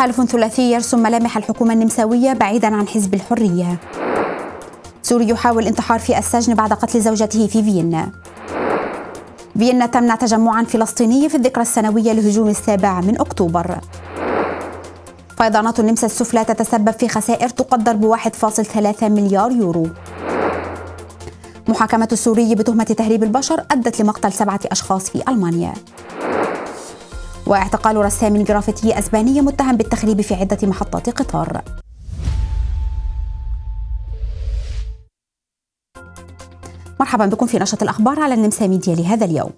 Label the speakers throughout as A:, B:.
A: تحالف ثلاثي يرسم ملامح الحكومة النمساوية بعيدا عن حزب الحرية سوري يحاول انتحار في السجن بعد قتل زوجته في فيينا فيينا تمنع تجمعا فلسطيني في الذكرى السنوية لهجوم السابع من أكتوبر فيضانات النمسا السفلى تتسبب في خسائر تقدر ب 1.3 مليار يورو محاكمة السوري بتهمة تهريب البشر أدت لمقتل سبعة أشخاص في ألمانيا واعتقال رسام جرافيتي أسباني متهم بالتخريب في عدة محطات قطار مرحبا بكم في نشرة الأخبار على النمسا ميديا لهذا اليوم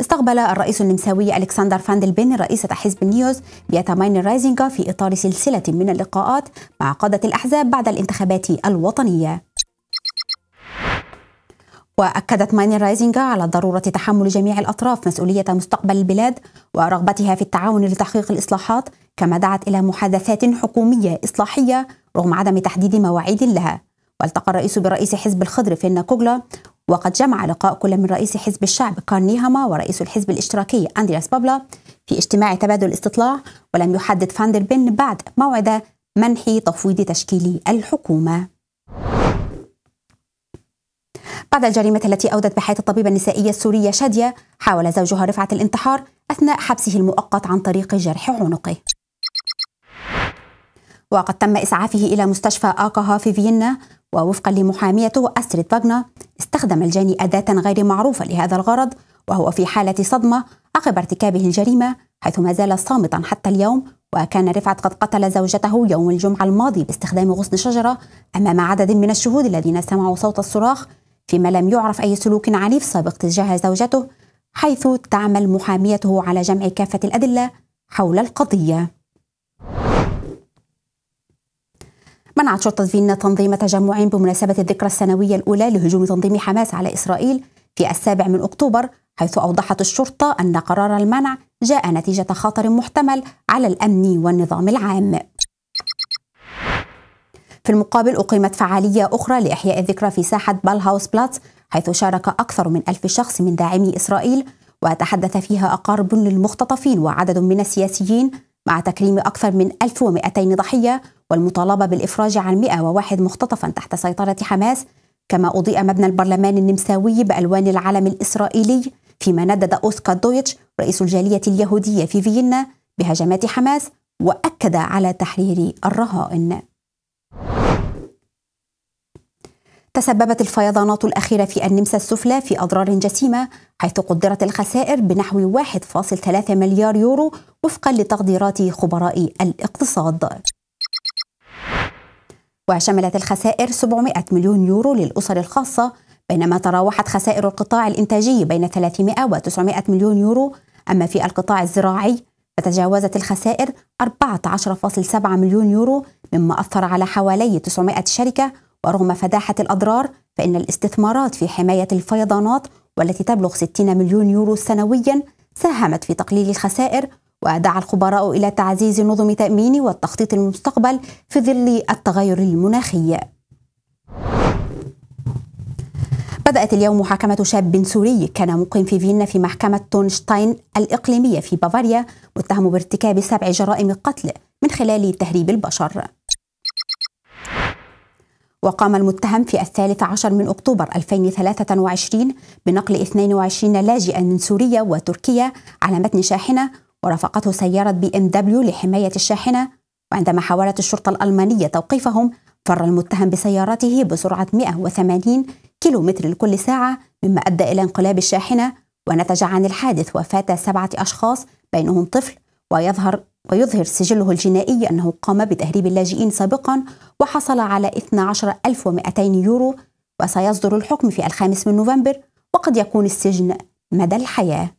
A: استقبل الرئيس النمساوي ألكسندر فاندل بن رئيسة حزب النيوز ماين رايزنجا في إطار سلسلة من اللقاءات مع قادة الأحزاب بعد الانتخابات الوطنية وأكدت ماني رايزنجا على ضرورة تحمل جميع الأطراف مسؤولية مستقبل البلاد ورغبتها في التعاون لتحقيق الإصلاحات كما دعت إلى محادثات حكومية إصلاحية رغم عدم تحديد مواعيد لها والتقى الرئيس برئيس حزب الخضر فينا كوغلا وقد جمع لقاء كل من رئيس حزب الشعب كارنيهاما ورئيس الحزب الاشتراكي أندرياس بابلا في اجتماع تبادل استطلاع ولم يحدد فاندر بن بعد موعد منح تفويض تشكيل الحكومة بعد الجريمة التي أودت بحياة الطبيبة النسائية السورية شادية حاول زوجها رفعت الانتحار أثناء حبسه المؤقت عن طريق جرح عنقه وقد تم إسعافه إلى مستشفى آكاها في فيينا ووفقا لمحاميته أستريد فاغنا استخدم الجاني أداة غير معروفة لهذا الغرض وهو في حالة صدمة عقب ارتكابه الجريمة حيث ما زال صامتا حتى اليوم وكان رفعت قد قتل زوجته يوم الجمعة الماضي باستخدام غصن شجرة أمام عدد من الشهود الذين سمعوا صوت الصراخ فيما لم يعرف أي سلوك عنيف سابق تجاه زوجته حيث تعمل محاميته على جمع كافة الأدلة حول القضية منعت شرطة فيينا تنظيم تجمع بمناسبة الذكرى السنوية الأولى لهجوم تنظيم حماس على إسرائيل في السابع من أكتوبر حيث أوضحت الشرطة أن قرار المنع جاء نتيجة خطر محتمل على الأمن والنظام العام في المقابل أقيمت فعالية أخرى لإحياء الذكرى في ساحة بالهاوس بلاتس حيث شارك أكثر من ألف شخص من داعمي إسرائيل وتحدث فيها أقارب للمختطفين وعدد من السياسيين مع تكريم أكثر من 1200 ضحية والمطالبة بالإفراج عن 101 مختطفا تحت سيطرة حماس كما أضيء مبنى البرلمان النمساوي بألوان العلم الإسرائيلي فيما ندد أوسكار دويتش رئيس الجالية اليهودية في فيينا بهجمات حماس وأكد على تحرير الرهائن تسببت الفيضانات الأخيرة في النمسا السفلى في أضرار جسيمة حيث قدرت الخسائر بنحو 1.3 مليار يورو وفقا لتقديرات خبراء الاقتصاد وشملت الخسائر 700 مليون يورو للأسر الخاصة بينما تراوحت خسائر القطاع الإنتاجي بين 300 و 900 مليون يورو أما في القطاع الزراعي فتجاوزت الخسائر 14.7 مليون يورو مما أثر على حوالي 900 شركة ورغم فداحة الأضرار فإن الاستثمارات في حماية الفيضانات والتي تبلغ 60 مليون يورو سنويا ساهمت في تقليل الخسائر ودعا الخبراء إلى تعزيز نظم تأمين والتخطيط المستقبل في ظل التغير المناخي بدأت اليوم محاكمة شاب سوري كان مقيم في فيينا في محكمة تونشتاين الإقليمية في بافاريا متهم بارتكاب سبع جرائم قتل من خلال تهريب البشر وقام المتهم في الثالث عشر من أكتوبر 2023 بنقل 22 لاجئا من سوريا وتركيا على متن شاحنة ورافقته سيارة بي ام دبليو لحماية الشاحنة وعندما حاولت الشرطة الألمانية توقيفهم فر المتهم بسيارته بسرعة 180 متر لكل ساعة مما أدى إلى انقلاب الشاحنة ونتج عن الحادث وفاة سبعة أشخاص بينهم طفل ويظهر ويظهر سجله الجنائي أنه قام بتهريب اللاجئين سابقا وحصل على 12200 يورو وسيصدر الحكم في الخامس من نوفمبر وقد يكون السجن مدى الحياة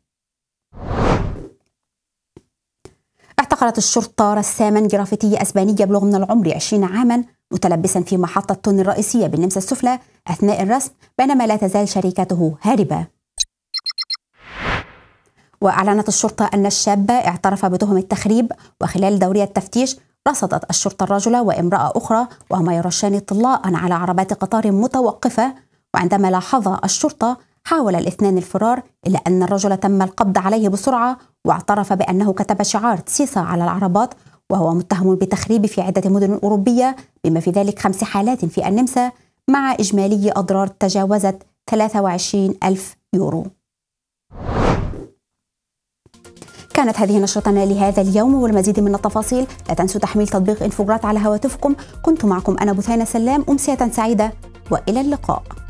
A: اعتقلت الشرطة رساما جرافيتي أسباني يبلغ من العمر 20 عاما متلبسا في محطة تون الرئيسية بالنمسا السفلى أثناء الرسم بينما لا تزال شركته هاربة وأعلنت الشرطة أن الشاب اعترف بتهم التخريب وخلال دورية التفتيش رصدت الشرطة الرجل وامرأة أخرى وهما يرشان طلاء على عربات قطار متوقفة وعندما لاحظ الشرطة حاول الاثنان الفرار إلا أن الرجل تم القبض عليه بسرعة واعترف بأنه كتب شعار تسيسا على العربات وهو متهم بتخريب في عدة مدن أوروبية بما في ذلك خمس حالات في النمسا مع إجمالي أضرار تجاوزت 23 ألف يورو كانت هذه نشرتنا لهذا اليوم والمزيد من التفاصيل لا تنسوا تحميل تطبيق انفوجرات على هواتفكم كنت معكم أنا بثينة سلام أمسية سعيدة وإلى اللقاء